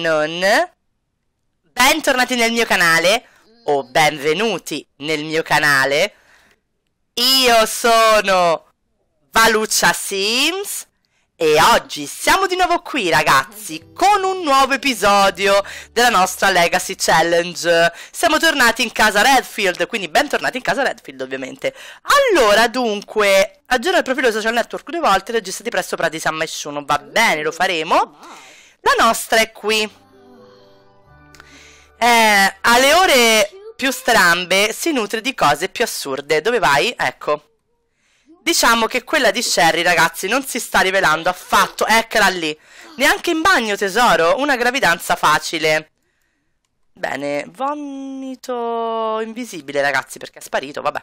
non... Bentornati nel mio canale, o benvenuti nel mio canale. Io sono Valuccia Sims e oggi siamo di nuovo qui ragazzi con un nuovo episodio della nostra Legacy Challenge Siamo tornati in casa Redfield, quindi bentornati in casa Redfield ovviamente Allora dunque, aggiorna il profilo social network due volte e registrati presso Prati San Nessuno, va bene lo faremo la nostra è qui. Eh, alle ore più strambe si nutre di cose più assurde. Dove vai? Ecco. Diciamo che quella di Sherry, ragazzi, non si sta rivelando affatto. Eccola lì. Neanche in bagno, tesoro. Una gravidanza facile. Bene, vomito invisibile, ragazzi, perché è sparito, vabbè.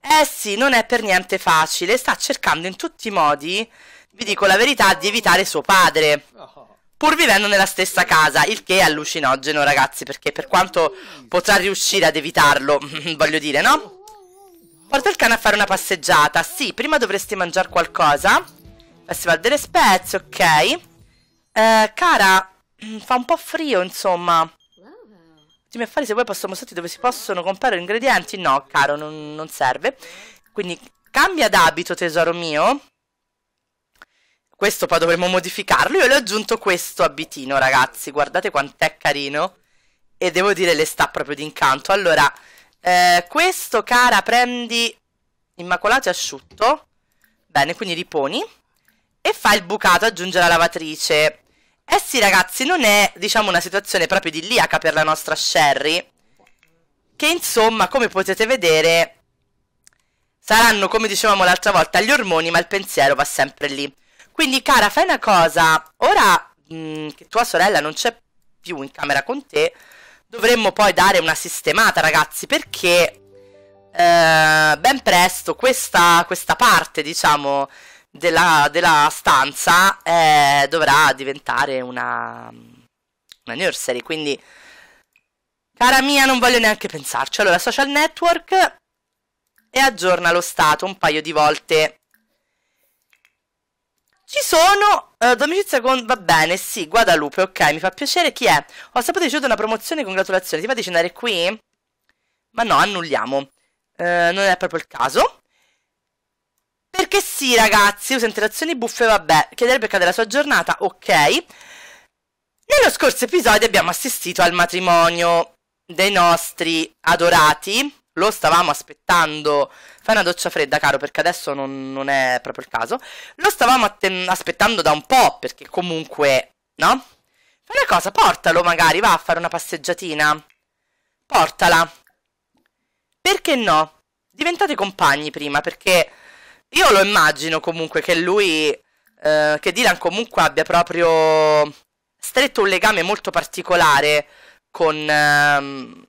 Eh sì, non è per niente facile. Sta cercando in tutti i modi, vi dico la verità, di evitare suo padre. Oh pur vivendo nella stessa casa, il che è allucinogeno ragazzi, perché per quanto potrà riuscire ad evitarlo, voglio dire, no? Porta il cane a fare una passeggiata, sì, prima dovresti mangiare qualcosa, festival delle spezie, ok, eh, cara, fa un po' frio insomma, ultimi affari se vuoi posso mostrarti dove si possono comprare ingredienti, no caro, non, non serve, quindi cambia d'abito tesoro mio, questo poi dovremmo modificarlo. Io le ho aggiunto questo abitino, ragazzi, guardate quant'è carino. E devo dire, le sta proprio d'incanto. Allora, eh, questo, cara, prendi immacolato e asciutto. Bene, quindi riponi. E fa il bucato, aggiunge la lavatrice. Eh sì, ragazzi, non è, diciamo, una situazione proprio idilliaca per la nostra Sherry. Che, insomma, come potete vedere, saranno, come dicevamo l'altra volta, gli ormoni, ma il pensiero va sempre lì. Quindi, cara, fai una cosa. Ora mh, mm, che tua sorella non c'è più in camera con te, dovremmo poi dare una sistemata, ragazzi, perché eh, ben presto questa, questa parte, diciamo, della, della stanza eh, dovrà diventare una, una nursery. Quindi, cara mia, non voglio neanche pensarci. Allora, social network e aggiorna lo stato un paio di volte ci sono eh, domicizia con... va bene, sì, Guadalupe, ok, mi fa piacere. Chi è? Ho saputo ricevuto una promozione, congratulazioni. Ti fate cenare qui? Ma no, annulliamo. Eh, non è proprio il caso. Perché sì, ragazzi, usa interazioni buffe, vabbè. Chiederebbe cadere la sua giornata, ok. Nello scorso episodio abbiamo assistito al matrimonio dei nostri adorati lo stavamo aspettando. Fai una doccia fredda, caro, perché adesso non, non è proprio il caso. Lo stavamo aspettando da un po', perché comunque, no? Fai una cosa, portalo magari, va a fare una passeggiatina. Portala. Perché no? Diventate compagni prima, perché io lo immagino comunque che lui, eh, che Dylan comunque abbia proprio stretto un legame molto particolare con... Ehm,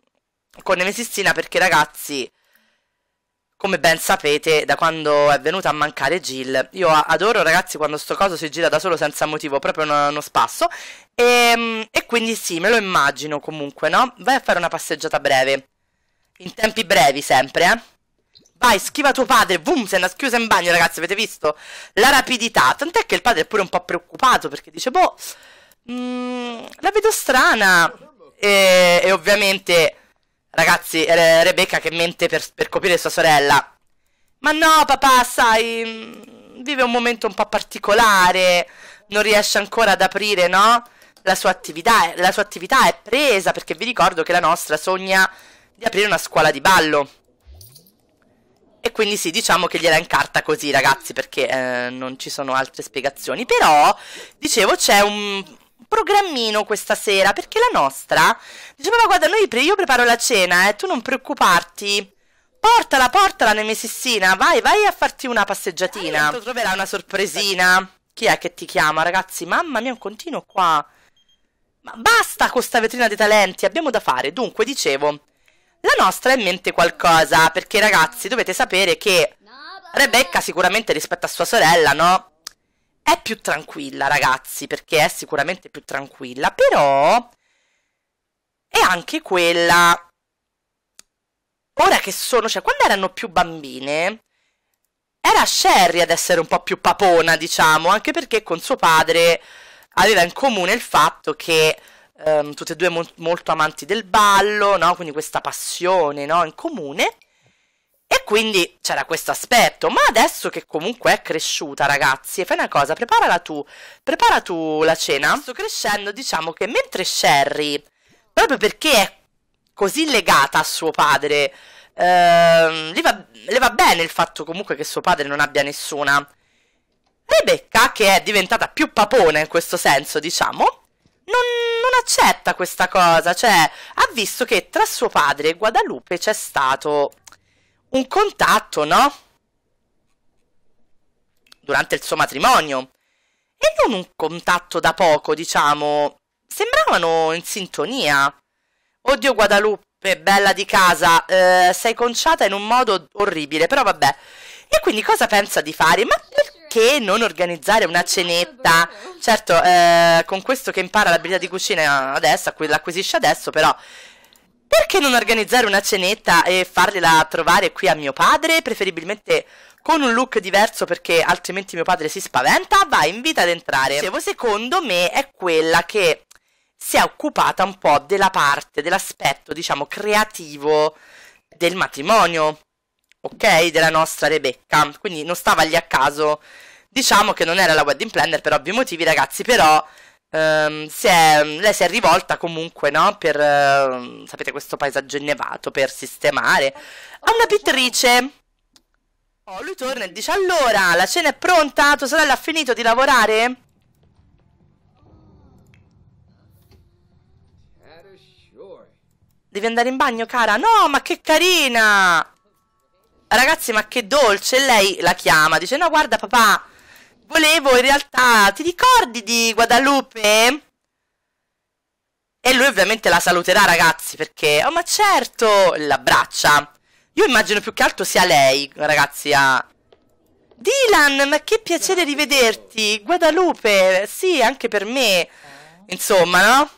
con Nemesistina perché ragazzi, come ben sapete, da quando è venuta a mancare Jill, io adoro ragazzi quando sto coso si gira da solo senza motivo, proprio uno, uno spasso. E, ehm, e quindi sì, me lo immagino comunque, no? Vai a fare una passeggiata breve. In tempi brevi sempre, eh? Vai, schiva tuo padre, boom, se ne è chiusa in bagno, ragazzi, avete visto? La rapidità, tant'è che il padre è pure un po' preoccupato, perché dice, boh, mh, mm, la vedo strana. E, e ovviamente Ragazzi, Re Rebecca che mente per, per coprire sua sorella. Ma no, papà, sai, mm, vive un momento un po' particolare, non riesce ancora ad aprire, no? La sua attività, la sua attività è presa, perché vi ricordo che la nostra sogna di aprire una scuola di ballo. E quindi sì, diciamo che gliela incarta così, ragazzi, perché eh, non ci sono altre spiegazioni. Però, dicevo, c'è un, programmino questa sera, perché la nostra diceva, ma guarda, noi, io preparo la cena, eh, tu non preoccuparti. Portala, portala, Nemesissina, vai, vai a farti una passeggiatina. Ah, troverà una sorpresina. Chi è che ti chiama, ragazzi? Mamma mia, un continuo qua. Ma basta con sta vetrina dei talenti, abbiamo da fare. Dunque, dicevo, la nostra è in mente qualcosa, perché ragazzi, dovete sapere che Rebecca sicuramente rispetto a sua sorella, no? È più tranquilla, ragazzi, perché è sicuramente più tranquilla, però è anche quella... Ora che sono, cioè quando erano più bambine, era Sherry ad essere un po' più papona, diciamo, anche perché con suo padre aveva in comune il fatto che um, tutte e due mo- molto amanti del ballo, no? quindi questa passione no? in comune. E quindi c'era questo aspetto, ma adesso che comunque è cresciuta, ragazzi, fai una cosa, preparala tu, prepara tu la cena. Sto crescendo, diciamo che mentre Sherry, proprio perché è così legata a suo padre, ehm, le, va, le va bene il fatto comunque che suo padre non abbia nessuna. Rebecca, che è diventata più papona in questo senso, diciamo, non, non, accetta questa cosa, cioè ha visto che tra suo padre e Guadalupe c'è stato un contatto, no? Durante il suo matrimonio. E non un contatto da poco, diciamo. Sembravano in sintonia. Oddio Guadalupe, bella di casa, eh, sei conciata in un modo orribile, però vabbè. E quindi cosa pensa di fare? Ma perché non organizzare una cenetta? Certo, eh, con questo che impara l'abilità di cucina adesso, l'acquisisce adesso, però perché non organizzare una cenetta e fargliela trovare qui a mio padre, preferibilmente con un look diverso perché altrimenti mio padre si spaventa, va invita ad entrare. Dicevo, secondo me è quella che si è occupata un po' della parte, dell'aspetto, diciamo, creativo del matrimonio, ok? Della nostra Rebecca. Quindi non stava lì a caso. Diciamo che non era la wedding planner per ovvi motivi, ragazzi, però Um, si è, lei si è rivolta comunque no, per uh, sapete, questo paesaggio innevato per sistemare a una pittrice. Oh, lui torna e dice: Allora, la cena è pronta? Tua sorella ha finito di lavorare? Devi andare in bagno, cara? No, ma che carina! Ragazzi, ma che dolce! Lei la chiama, dice: No, guarda, papà, volevo in realtà, ti ricordi di Guadalupe? E lui ovviamente la saluterà ragazzi perché, oh ma certo, l'abbraccia. Io immagino più che altro sia lei, ragazzi, a... Dylan, ma che piacere rivederti! Guadalupe, sì, anche per me. Insomma, no?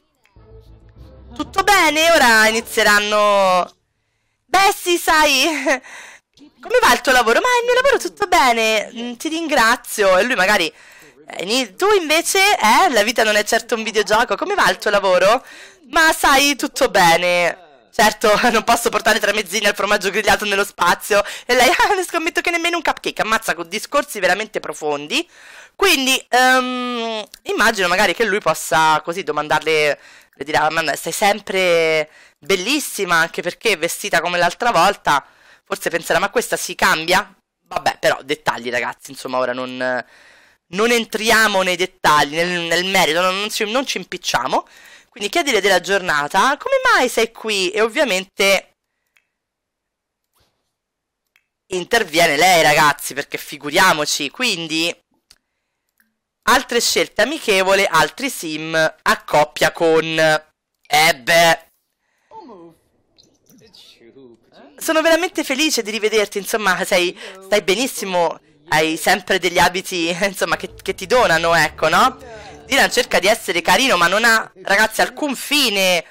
Tutto bene? Ora inizieranno... Beh sì, sai, come va il tuo lavoro? Ma il mio lavoro tutto bene, mm, ti ringrazio. E lui magari, eh, tu invece, eh, la vita non è certo un videogioco, come va il tuo lavoro? Ma sai, tutto bene. Certo, non posso portare tre tramezzini al formaggio grigliato nello spazio. E lei, ah, ne scommetto che nemmeno un cupcake. Ammazza con discorsi veramente profondi. Quindi, um, immagino magari che lui possa così domandarle, le dirà, ma sei sempre bellissima, anche perché vestita come l'altra volta. Forse penserà, ma questa si cambia? Vabbè, però dettagli ragazzi, insomma, ora non, non entriamo nei dettagli, nel, nel merito, non, non, ci, non ci impicciamo. Quindi chiedile della giornata, come mai sei qui? E ovviamente interviene lei, ragazzi, perché figuriamoci. Quindi, altre scelte amichevole, altri sim a coppia con... Eh beh, sono veramente felice di rivederti, insomma, sei, stai benissimo, hai sempre degli abiti, insomma, che, che ti donano, ecco, no? Dylan cerca di essere carino, ma non ha, ragazzi, alcun fine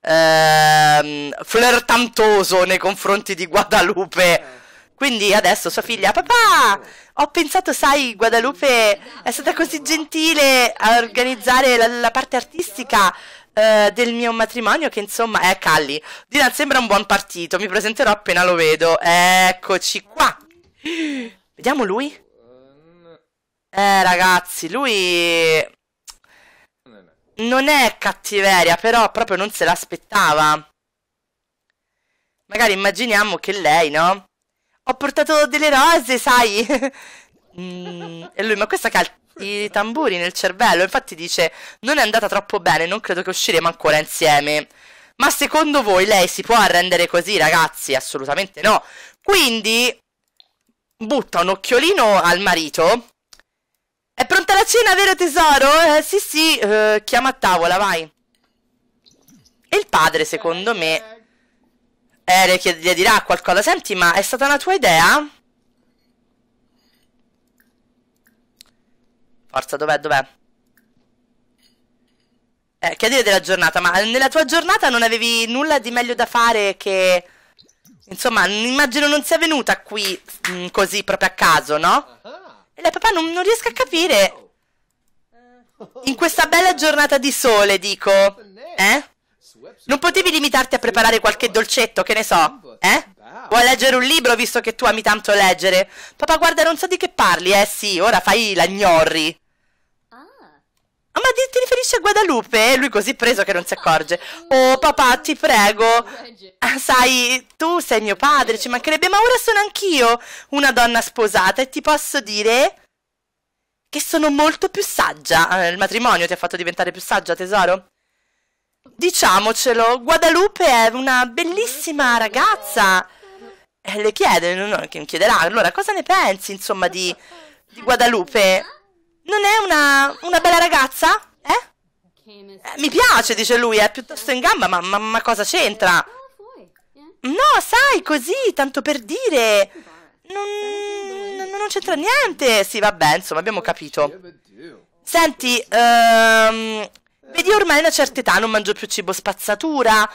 ehm, flirtantoso nei confronti di Guadalupe. Quindi adesso sua figlia, papà, ho pensato, sai, Guadalupe è stata così gentile a organizzare la, la parte artistica eh, del mio matrimonio che insomma è Calli. Dylan sembra un buon partito, mi presenterò appena lo vedo. Eccoci qua. Vediamo lui. Eh ragazzi, lui non è cattiveria, però proprio non se l'aspettava. Magari immaginiamo che lei, no? Ho portato delle rose, sai? mm, e lui, ma questa che i tamburi nel cervello. Infatti dice: Non è andata troppo bene, non credo che usciremo ancora insieme. Ma secondo voi lei si può arrendere così, ragazzi? Assolutamente no. Quindi butta un occhiolino al marito. È pronta la cena, vero tesoro? Eh, sì, sì, eh, chiama a tavola, vai. E il padre, secondo me, eh, gli eh, dirà qualcosa. Senti, ma è stata una tua idea? Forza, dov'è, dov'è? Eh, che dire della giornata? Ma nella tua giornata non avevi nulla di meglio da fare che... Insomma, immagino non sia venuta qui mh, mm, così proprio a caso, no? E la papà non, non riesco a capire. In questa bella giornata di sole, dico. Eh? eh? Non potevi limitarti a preparare qualche dolcetto, che ne so, eh? O a leggere un libro, visto che tu ami tanto leggere. Papà, guarda, non so di che parli, eh sì, ora fai la gnorri. Ma ti, riferisci a Guadalupe? Lui così preso che non si accorge. Oh papà, ti prego. Ah, sai, tu sei mio padre, ci mancherebbe, ma ora sono anch'io una donna sposata e ti posso dire che sono molto più saggia. Ah, il matrimonio ti ha fatto diventare più saggia, tesoro? Diciamocelo, Guadalupe è una bellissima ragazza. Eh, le chiede, non chiederà, allora cosa ne pensi, insomma, di, di Guadalupe? Non è una, una bella ragazza? Eh? Eh, mi piace, dice lui, è piuttosto in gamba, ma, ma, ma cosa c'entra? No, sai, così, tanto per dire. Non, non, c'entra niente. Sì, vabbè, insomma, abbiamo capito. Senti, um, vedi ormai una certa età, non mangio più cibo spazzatura.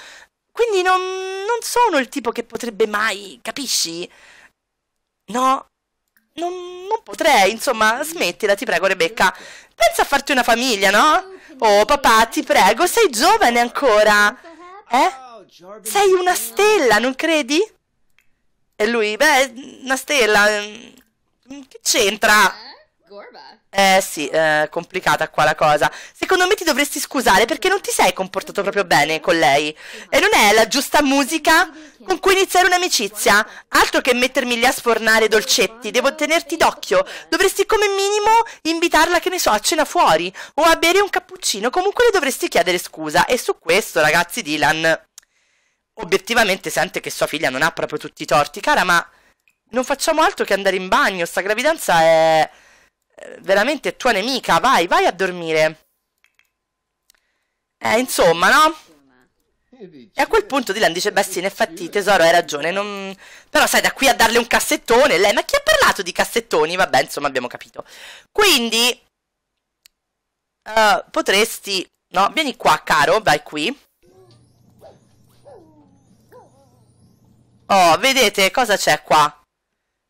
Quindi non, non sono il tipo che potrebbe mai, capisci? No, non, non potrei, insomma, smettila, ti prego, Rebecca. Pensa a farti una famiglia, no? Oh, papà, ti prego, sei giovane ancora. Eh? Sei una stella, non credi? E lui, beh, una stella. Mm, che c'entra? Eh? Gorba. Eh sì, eh, complicata qua la cosa. Secondo me ti dovresti scusare perché non ti sei comportato proprio bene con lei. E non è la giusta musica con cui iniziare un'amicizia. Altro che mettermi lì a sfornare dolcetti, devo tenerti d'occhio. Dovresti come minimo invitarla, che ne so, a cena fuori o a bere un cappuccino. Comunque le dovresti chiedere scusa. E su questo, ragazzi, Dylan obiettivamente sente che sua figlia non ha proprio tutti i torti. Cara, ma non facciamo altro che andare in bagno. Sta gravidanza è veramente tua nemica, vai, vai a dormire. Eh, insomma, no? E a quel punto Dylan dice, beh sì, in effetti tesoro hai ragione, non... però sai da qui a darle un cassettone, lei, ma chi ha parlato di cassettoni? Vabbè, insomma abbiamo capito. Quindi, uh, potresti, no, vieni qua caro, vai qui. Oh, vedete cosa c'è qua?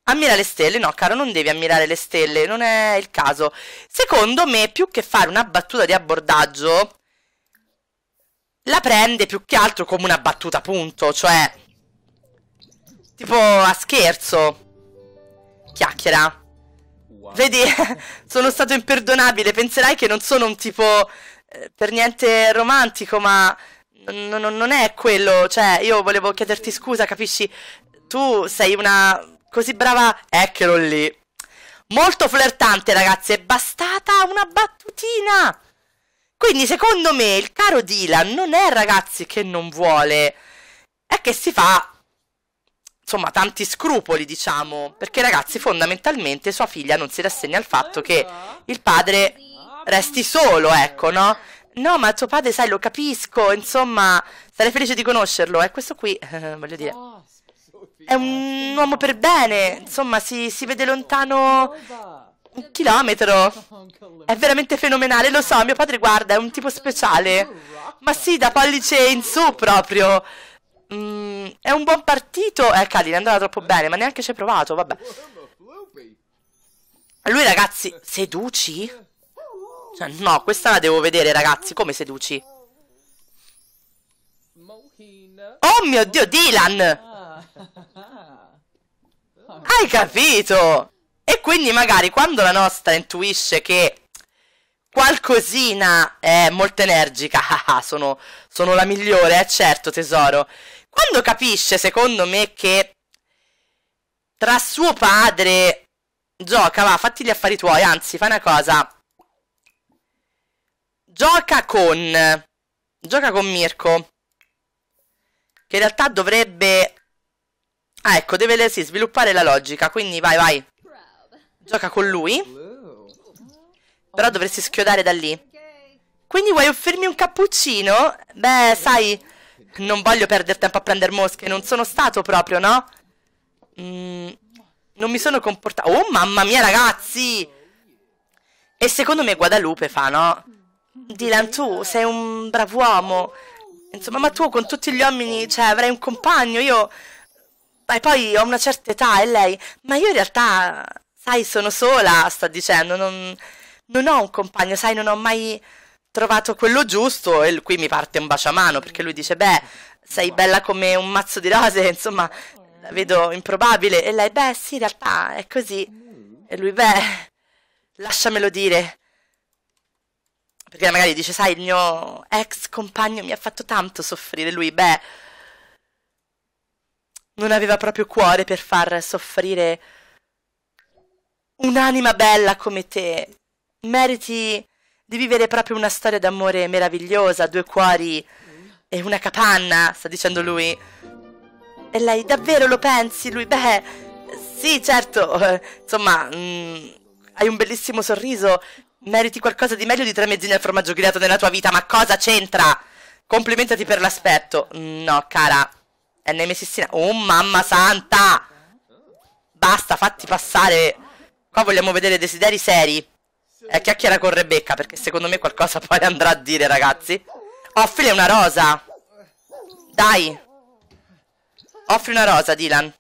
Ammira le stelle, no caro, non devi ammirare le stelle, non è il caso. Secondo me, più che fare una battuta di abbordaggio, la prende più che altro come una battuta, punto, cioè... Tipo, a scherzo. Chiacchiera. Wow. Vedi, sono stato imperdonabile, penserai che non sono un tipo eh, per niente romantico, ma... Non è quello, cioè io volevo chiederti scusa, capisci? Tu sei una Così brava, eccolo lì. Molto flirtante, ragazzi, è bastata una battutina. Quindi, secondo me, il caro Dylan non è, ragazzi, che non vuole. È che si fa, insomma, tanti scrupoli, diciamo. Perché, ragazzi, fondamentalmente sua figlia non si rassegna al fatto che il padre resti solo, ecco, no? No, ma tuo padre, sai, lo capisco, insomma, sarei felice di conoscerlo. È eh? questo qui, voglio dire è un uomo per bene, insomma si, si vede lontano un chilometro. È veramente fenomenale, lo so, mio padre guarda, è un tipo speciale. Ma sì, da pollice in su proprio. Mm, è un buon partito. Eh, Cali, è andava troppo bene, ma neanche ci hai provato, vabbè. Lui, ragazzi, seduci? Cioè, no, questa la devo vedere, ragazzi, come seduci? Oh mio Dio, Dylan! Hai capito? E quindi magari quando la nostra intuisce che qualcosina è molto energica, ah, ah, sono, sono la migliore, eh, certo tesoro, quando capisce secondo me che tra suo padre Gioca, va, fatti gli affari tuoi, anzi, fai una cosa. Gioca con... Gioca con Mirko. Che in realtà dovrebbe Ah, ecco, deve sì, sviluppare la logica, quindi vai, vai. Gioca con lui. Però dovresti schiodare da lì. Quindi vuoi offrirmi un cappuccino? Beh, sai, non voglio perdere tempo a prendere mosche, non sono stato proprio, no? Mm, non mi sono comportato... Oh, mamma mia, ragazzi! E secondo me Guadalupe fa, no? Dylan, tu sei un brav'uomo. Insomma, ma tu con tutti gli uomini, cioè, avrai un compagno, io e poi ho una certa età e lei, ma io in realtà, sai, sono sola, sta dicendo, non, non ho un compagno, sai, non ho mai trovato quello giusto e qui mi parte un bacio a mano perché lui dice, beh, sei bella come un mazzo di rose, insomma, la vedo improbabile e lei, beh, sì, in realtà è così. E lui, beh, lasciamelo dire. Perché magari dice, sai, il mio ex compagno mi ha fatto tanto soffrire, lui, beh non aveva proprio cuore per far soffrire un'anima bella come te. Meriti di vivere proprio una storia d'amore meravigliosa, due cuori e una capanna, sta dicendo lui. E lei, davvero lo pensi? Lui, beh, sì, certo, insomma, mh, mm, hai un bellissimo sorriso, meriti qualcosa di meglio di tre mezzini al formaggio grillato nella tua vita, ma cosa c'entra? Complimentati per l'aspetto. No, cara, è Nemesis in... Oh mamma santa! Basta, fatti passare. Qua vogliamo vedere desideri seri. E chiacchiera con Rebecca, perché secondo me qualcosa poi andrà a dire, ragazzi. Offri una rosa. Dai. Offri una rosa, Dylan.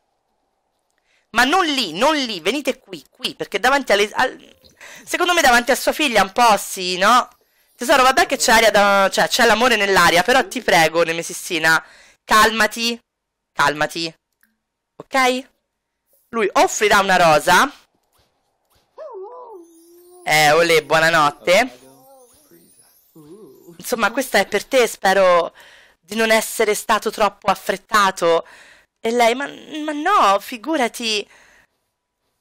Ma non lì, non lì, venite qui, qui, perché davanti alle... Al... Secondo me davanti a sua figlia un po' sì, no? Tesoro, vabbè che c'è aria da... cioè c'è l'amore nell'aria, però ti prego, Nemesisina, calmati. Calmati. Ok? Lui offrirà una rosa. Eh, olè, buonanotte. Insomma, questa è per te, spero di non essere stato troppo affrettato. E lei, ma, ma no, figurati.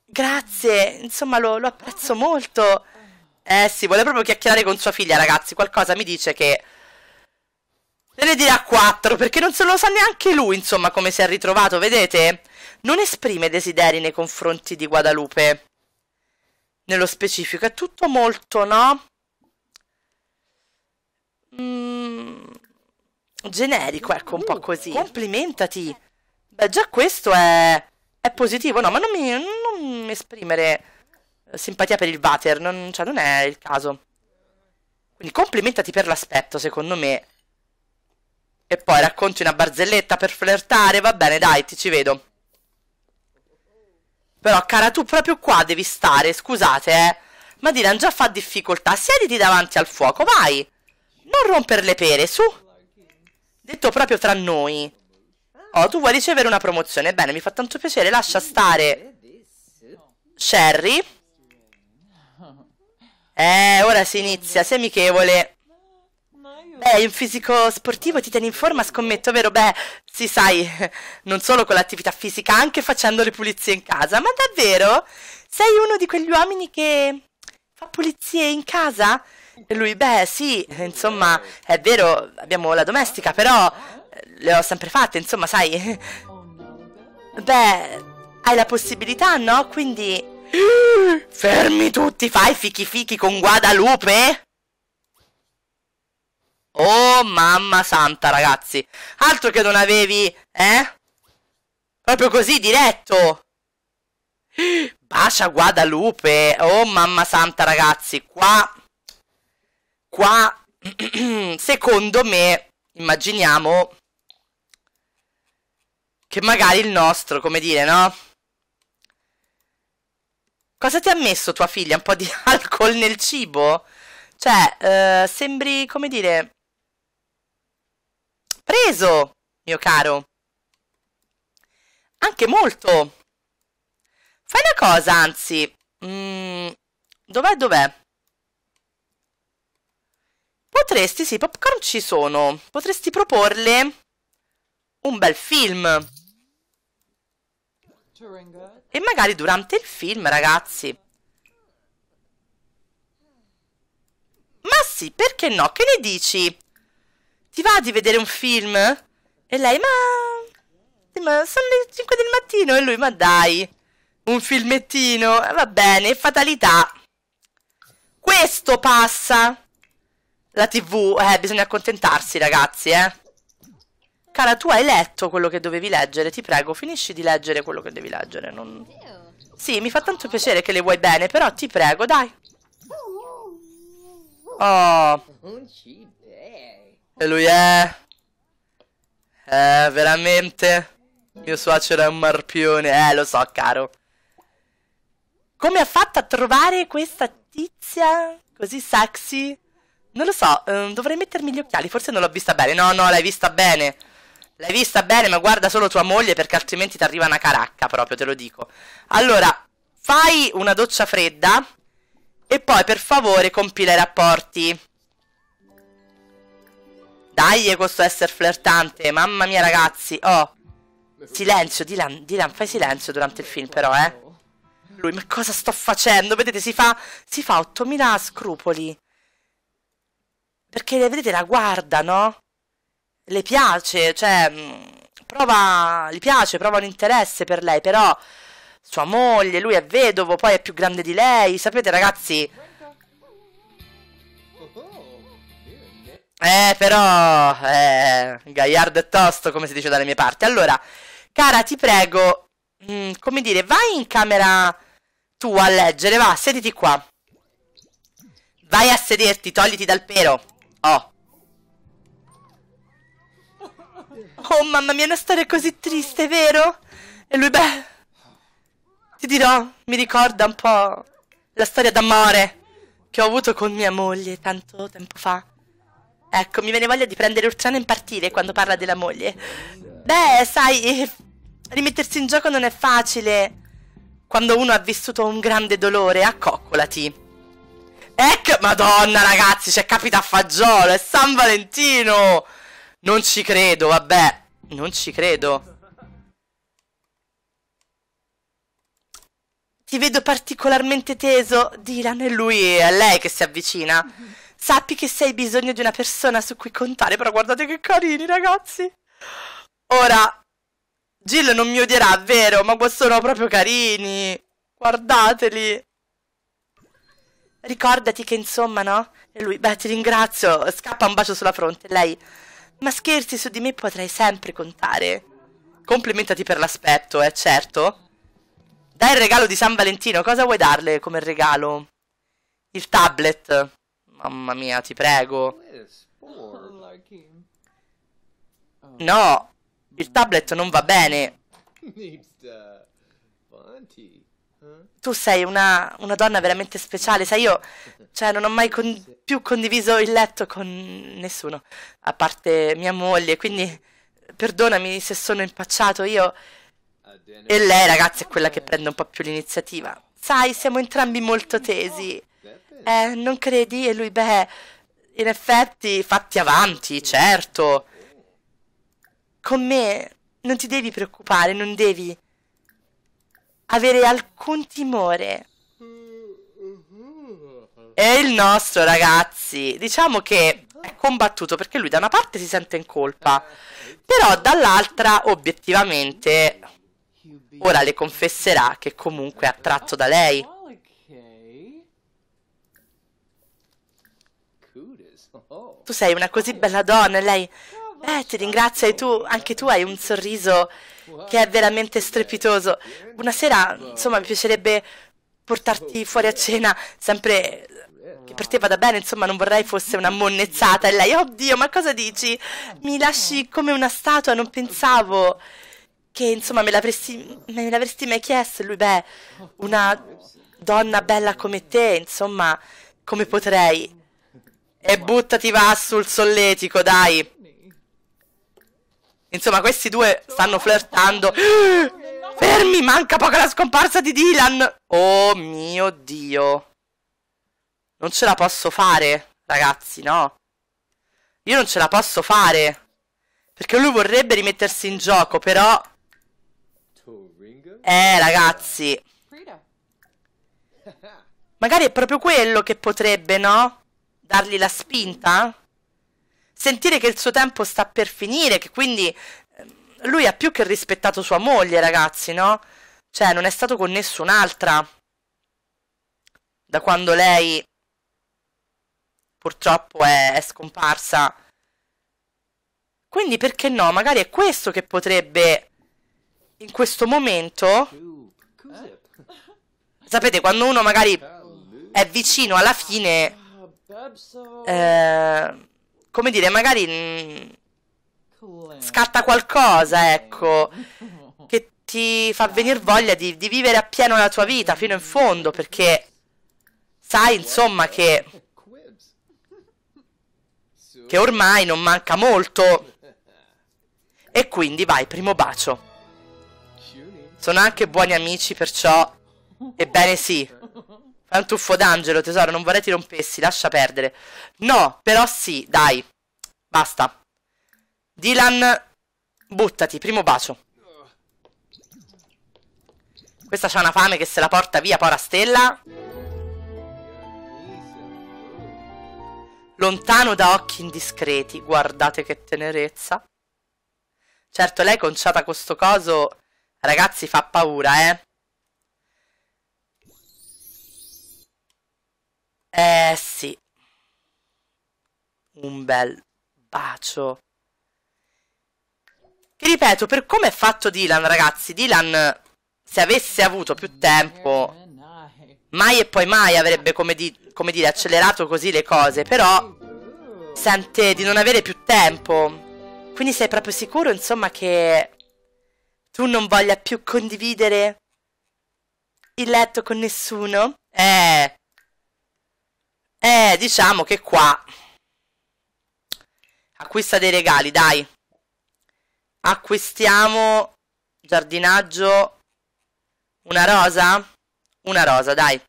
Grazie, insomma, lo, lo apprezzo molto. Eh sì, vuole proprio chiacchierare con sua figlia, ragazzi. Qualcosa mi dice che Deve ne dirà 4 perché non se lo sa neanche lui, insomma, come si è ritrovato, vedete? Non esprime desideri nei confronti di Guadalupe. Nello specifico è tutto molto, no? Mm, generico, ecco, un po' così. Complimentati. Beh, già questo è, è positivo, no? Ma non mi, non esprimere eh, simpatia per il Vater, non, cioè non è il caso. Quindi complimentati per l'aspetto, secondo me e poi racconti una barzelletta per flirtare, va bene, dai, ti ci vedo. Però, cara, tu proprio qua devi stare, scusate, eh. Ma Dylan già fa difficoltà, siediti davanti al fuoco, vai. Non romper le pere, su. Detto proprio tra noi. Oh, tu vuoi ricevere una promozione? Bene, mi fa tanto piacere, lascia stare. Sherry. Eh, ora si inizia, sei amichevole. Beh, un fisico sportivo ti tiene in forma, scommetto, vero? Beh, sì, sai, non solo con l'attività fisica, anche facendo le pulizie in casa. Ma davvero? Sei uno di quegli uomini che fa pulizie in casa? E lui, beh, sì, insomma, è vero, abbiamo la domestica, però eh, le ho sempre fatte, insomma, sai. Beh, hai la possibilità, no? Quindi... Fermi tutti, fai fichi fichi con Guadalupe? Oh mamma santa ragazzi Altro che non avevi Eh? Proprio così diretto Bacia Guadalupe Oh mamma santa ragazzi Qua Qua Secondo me Immaginiamo Che magari il nostro Come dire no? Cosa ti ha messo tua figlia? Un po' di alcol nel cibo? Cioè, eh, sembri, come dire, Preso, mio caro. Anche molto. Fai una cosa, anzi. Mm, dov'è, dov'è? Potresti, sì, i popcorn ci sono. Potresti proporle un bel film. E magari durante il film, ragazzi. Ma sì, perché no? Che ne dici? ti va di vedere un film? E lei, ma... ma sono le 5 del mattino. E lui, ma dai, un filmettino. Eh, va bene, fatalità. Questo passa. La tv, eh, bisogna accontentarsi, ragazzi, eh. Cara, tu hai letto quello che dovevi leggere, ti prego, finisci di leggere quello che devi leggere. Non... Sì, mi fa tanto piacere che le vuoi bene, però ti prego, dai. Oh. E lui è... Eh, veramente? Mio suocero è un marpione. Eh, lo so, caro. Come ha fatto a trovare questa tizia così sexy? Non lo so, ehm, dovrei mettermi gli occhiali, forse non l'ho vista bene. No, no, l'hai vista bene. L'hai vista bene, ma guarda solo tua moglie perché altrimenti ti arriva una caracca proprio, te lo dico. Allora, fai una doccia fredda e poi per favore compila i rapporti. Dai questo essere flirtante, mamma mia ragazzi, oh. Silenzio, Dylan, Dylan, fai silenzio durante il film però, eh. Lui, ma cosa sto facendo? Vedete, si fa, si fa 8000 scrupoli. Perché, vedete, la guarda, no? Le piace, cioè, mm, prova, gli piace, prova un interesse per lei, però sua moglie, lui è vedovo, poi è più grande di lei. Sapete, ragazzi, Eh, però, eh, Gagliardo è tosto, come si dice dalle mie parti. Allora, cara, ti prego, mh, mm, come dire, vai in camera tua a leggere, va, sediti qua. Vai a sederti, togliti dal pelo. Oh. Oh, mamma mia, una storia così triste, vero? E lui, beh, ti dirò, mi ricorda un po' la storia d'amore che ho avuto con mia moglie tanto tempo fa. Ecco, mi viene voglia di prendere Urciano e partire quando parla della moglie. Beh, sai, rimettersi in gioco non è facile. Quando uno ha vissuto un grande dolore, accoccolati. Ecco, madonna ragazzi, c'è cioè, capita a fagiolo, è San Valentino! Non ci credo, vabbè, non ci credo. Ti vedo particolarmente teso, Dylan, è lui è lei che si avvicina. Sappi che se hai bisogno di una persona su cui contare, però guardate che carini ragazzi. Ora, Jill non mi odierà, vero, ma sono proprio carini. Guardateli. Ricordati che insomma, no? E lui, beh, ti ringrazio, scappa un bacio sulla fronte. Lei, ma scherzi, su di me potrei sempre contare. Complimentati per l'aspetto, eh, certo. Dai il regalo di San Valentino, cosa vuoi darle come regalo? Il tablet. Mamma mia, ti prego. Oh, oh. No, il tablet non va bene. Tu sei una, una donna veramente speciale, sai io, cioè non ho mai con più condiviso il letto con nessuno, a parte mia moglie, quindi perdonami se sono impacciato io. E lei ragazzi è quella che eh. prende un po' più l'iniziativa. Sai, siamo entrambi molto tesi eh, non credi? E lui, beh, in effetti, fatti avanti, certo. Con me non ti devi preoccupare, non devi avere alcun timore. E il nostro, ragazzi, diciamo che è combattuto perché lui da una parte si sente in colpa, però dall'altra, obiettivamente, ora le confesserà che comunque è attratto da lei. Tu sei una così bella donna e lei... Eh, ti ringrazio e tu, anche tu hai un sorriso che è veramente strepitoso. Una sera, insomma, mi piacerebbe portarti fuori a cena, sempre che per te vada bene, insomma, non vorrei fosse una monnezzata. E lei, oddio, ma cosa dici? Mi lasci come una statua, non pensavo che, insomma, me l'avresti, me l'avresti mai chiesto. E lui, beh, una donna bella come te, insomma, come potrei? E buttati va sul solletico, dai. Insomma, questi due stanno flirtando. Fermi, manca poco la scomparsa di Dylan. Oh mio Dio. Non ce la posso fare, ragazzi, no. Io non ce la posso fare. Perché lui vorrebbe rimettersi in gioco, però... Eh, ragazzi. Magari è proprio quello che potrebbe, no? dargli la spinta? Sentire che il suo tempo sta per finire, che quindi eh, lui ha più che rispettato sua moglie, ragazzi, no? Cioè, non è stato con nessun'altra da quando lei purtroppo è, è scomparsa. Quindi perché no? Magari è questo che potrebbe in questo momento. Sapete, quando uno magari è vicino alla fine eh, come dire, magari mh, mm, scatta qualcosa, ecco, che ti fa venire voglia di, di vivere appieno la tua vita fino in fondo, perché sai insomma che, che ormai non manca molto. E quindi vai, primo bacio. Sono anche buoni amici, perciò... Ebbene sì. Fai un tuffo d'angelo, tesoro, non vorrei ti rompessi, lascia perdere. No, però sì, dai. Basta. Dylan, buttati, primo bacio. Questa c'ha una fame che se la porta via, pora stella. Lontano da occhi indiscreti, guardate che tenerezza. Certo, lei conciata questo coso, ragazzi, fa paura, eh. Eh sì. Un bel bacio. Che ripeto, per come è fatto Dylan, ragazzi, Dylan, se avesse avuto più tempo, mai e poi mai avrebbe, come, di come dire, accelerato così le cose, però sente di non avere più tempo. Quindi sei proprio sicuro, insomma, che tu non voglia più condividere il letto con nessuno? Eh, eh, diciamo che qua... Acquista dei regali, dai. Acquistiamo... Giardinaggio... Una rosa? Una rosa, dai.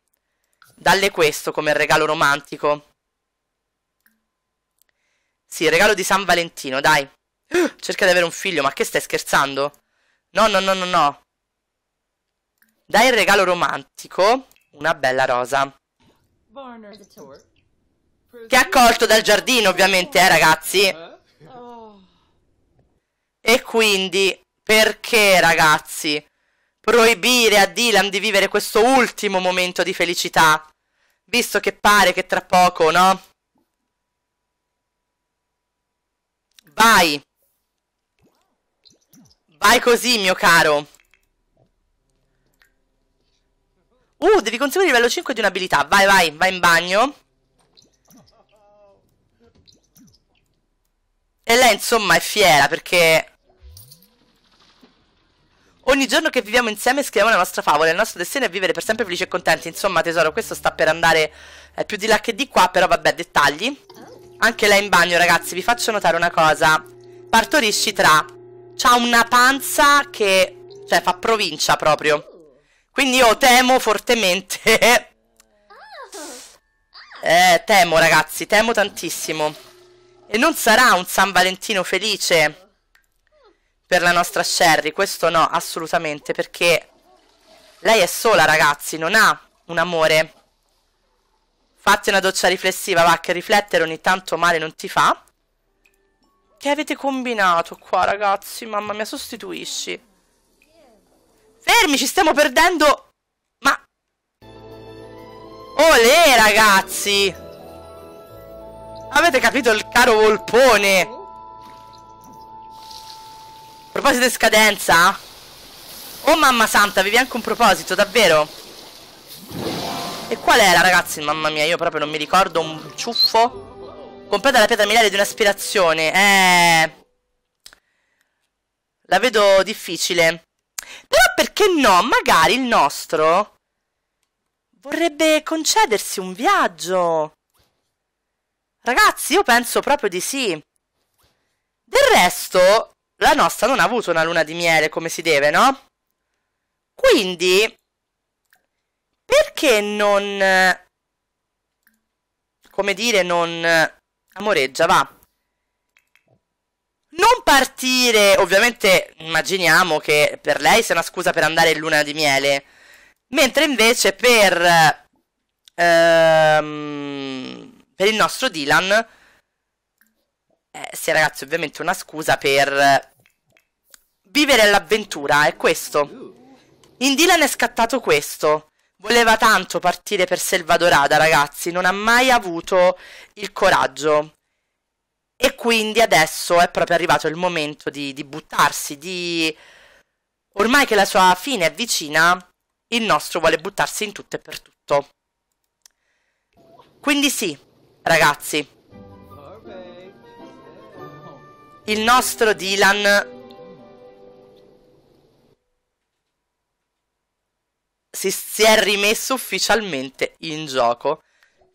Dalle questo come regalo romantico. Sì, regalo di San Valentino, dai. Cerca di avere un figlio, ma che stai scherzando? No, no, no, no, no. Dai il regalo romantico, una bella rosa. Che ha accolto dal giardino, ovviamente, eh, ragazzi. Oh. E quindi, perché, ragazzi, proibire a Dylan di vivere questo ultimo momento di felicità? Visto che pare che tra poco, no? Vai! Vai così, mio caro! Uh, devi conseguire il livello 5 di un'abilità. Vai, vai, vai in bagno. E lei, insomma, è fiera perché... Ogni giorno che viviamo insieme scriviamo la nostra favola. Il nostro destino è vivere per sempre felici e contenti. Insomma, tesoro, questo sta per andare eh, più di là che di qua, però vabbè, dettagli. Anche lei in bagno, ragazzi. Vi faccio notare una cosa. Partorisci tra... C'ha una panza che... Cioè, fa provincia proprio. Quindi io temo fortemente. eh, temo ragazzi, temo tantissimo. E non sarà un San Valentino felice per la nostra Sherry, questo no, assolutamente, perché lei è sola ragazzi, non ha un amore. Fatti una doccia riflessiva, va, che riflettere ogni tanto male non ti fa. Che avete combinato qua, ragazzi? Mamma mia, sostituisci. Fermi, ci stiamo perdendo... Ma... Olè, ragazzi! Avete capito il caro volpone? A proposito di scadenza? Oh mamma santa, avevi anche un proposito, davvero? E qual era, ragazzi? Mamma mia, io proprio non mi ricordo un ciuffo. Completa la pietra miliare di un'aspirazione. Eh... La vedo difficile. Però perché no? Magari il nostro vorrebbe concedersi un viaggio. Ragazzi, io penso proprio di sì. Del resto, la nostra non ha avuto una luna di miele come si deve, no? Quindi, perché non... come dire, non... amoreggia, va non partire, ovviamente immaginiamo che per lei sia una scusa per andare in luna di miele, mentre invece per, ehm, per il nostro Dylan eh, sia ragazzi ovviamente una scusa per vivere l'avventura, è questo. In Dylan è scattato questo. Voleva tanto partire per Selvadorada, ragazzi, non ha mai avuto il coraggio. E quindi adesso è proprio arrivato il momento di, di buttarsi, di... Ormai che la sua fine è vicina, il nostro vuole buttarsi in tutto e per tutto. Quindi sì, ragazzi. Il nostro Dylan si, si è rimesso ufficialmente in gioco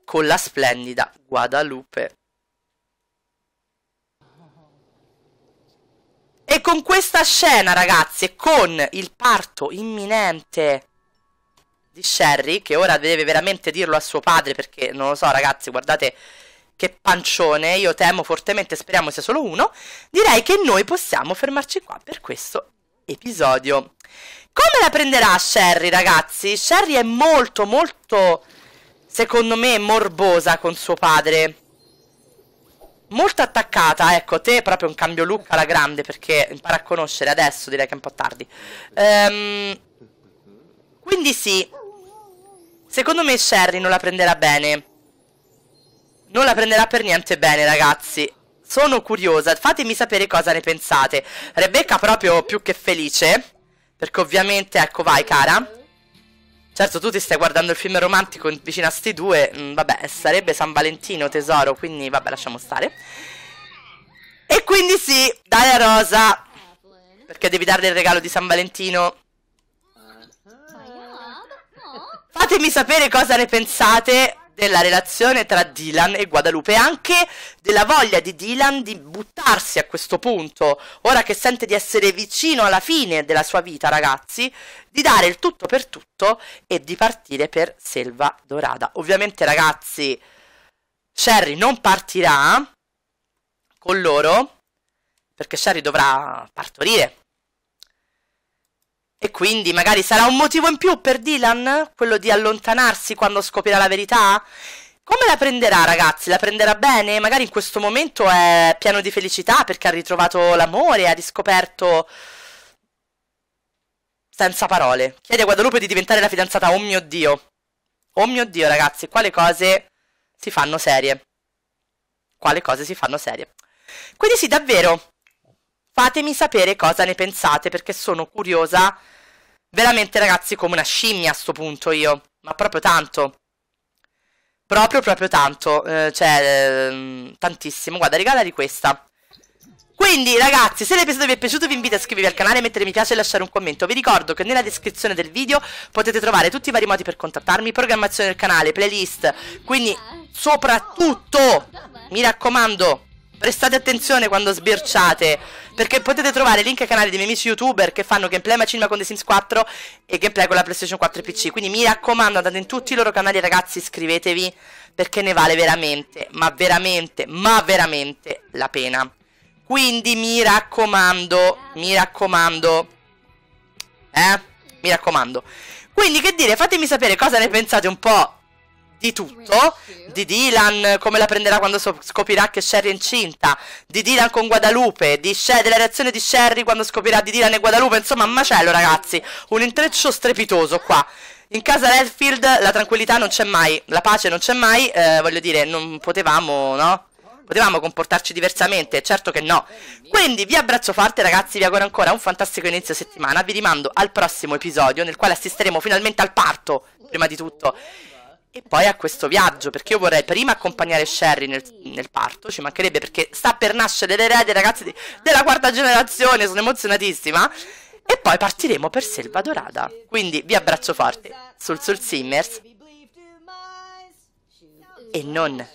con la splendida Guadalupe. E con questa scena, ragazzi, e con il parto imminente di Sherry, che ora deve veramente dirlo a suo padre, perché non lo so, ragazzi, guardate che pancione, io temo fortemente, speriamo sia solo uno, direi che noi possiamo fermarci qua per questo episodio. Come la prenderà Sherry, ragazzi? Sherry è molto, molto, secondo me, morbosa con suo padre molto attaccata, ecco, te proprio un cambio look alla grande perché impara a conoscere adesso, direi che è un po' tardi. Ehm, quindi sì, secondo me Sherry non la prenderà bene. Non la prenderà per niente bene, ragazzi. Sono curiosa, fatemi sapere cosa ne pensate. Rebecca proprio più che felice, perché ovviamente, ecco vai cara. Certo, tu ti stai guardando il film romantico vicino a sti due, mh, mm, vabbè, sarebbe San Valentino tesoro, quindi vabbè, lasciamo stare. E quindi sì, dai a Rosa, perché devi darle il regalo di San Valentino. Ah. Fatemi sapere cosa ne pensate della relazione tra Dylan e Guadalupe e anche della voglia di Dylan di buttarsi a questo punto, ora che sente di essere vicino alla fine della sua vita, ragazzi, di dare il tutto per tutto e di partire per Selva Dorada. Ovviamente, ragazzi, Sherry non partirà con loro perché Sherry dovrà partorire e quindi magari sarà un motivo in più per Dylan? Quello di allontanarsi quando scoprirà la verità? Come la prenderà, ragazzi? La prenderà bene? Magari in questo momento è pieno di felicità perché ha ritrovato l'amore, ha riscoperto. Senza parole. Chiede a Guadalupe di diventare la fidanzata. Oh mio dio. Oh mio dio, ragazzi, quale cose si fanno serie. Quale cose si fanno serie. Quindi sì, davvero, fatemi sapere cosa ne pensate perché sono curiosa Veramente ragazzi come una scimmia a sto punto io, ma proprio tanto. Proprio proprio tanto, eh, cioè eh, tantissimo. Guarda, regala di questa. Quindi ragazzi se l'episodio vi è piaciuto vi invito a iscrivervi al canale, mettere mi piace e lasciare un commento Vi ricordo che nella descrizione del video potete trovare tutti i vari modi per contattarmi Programmazione del canale, playlist Quindi soprattutto mi raccomando Prestate attenzione quando sbirciate, perché potete trovare link ai canali dei miei amici youtuber che fanno gameplay ma cinema con The Sims 4 e gameplay con la PlayStation 4 e PC. Quindi mi raccomando, andate in tutti i loro canali ragazzi, iscrivetevi, perché ne vale veramente, ma veramente, ma veramente la pena. Quindi mi raccomando, mi raccomando, eh, mi raccomando. Quindi che dire, fatemi sapere cosa ne pensate un po' di tutto, di Dylan come la prenderà quando scoprirà che Sherry è incinta, di Dylan con Guadalupe, della reazione di Sherry quando scoprirà di Dylan e Guadalupe, insomma macello ragazzi, un intreccio strepitoso qua. In casa Redfield la tranquillità non c'è mai, la pace non c'è mai, eh, voglio dire, non potevamo, no? Potevamo comportarci diversamente, certo che no. Quindi vi abbraccio forte ragazzi, vi auguro ancora un fantastico inizio settimana, vi rimando al prossimo episodio nel quale assisteremo finalmente al parto, prima di tutto, e poi a questo viaggio, perché io vorrei prima accompagnare Sherry nel, nel parto, ci mancherebbe perché sta per nascere l'erede, ragazzi, di, della quarta generazione, sono emozionatissima. E poi partiremo per Selva Dorada. Quindi vi abbraccio forte sul Soul Simmers e non.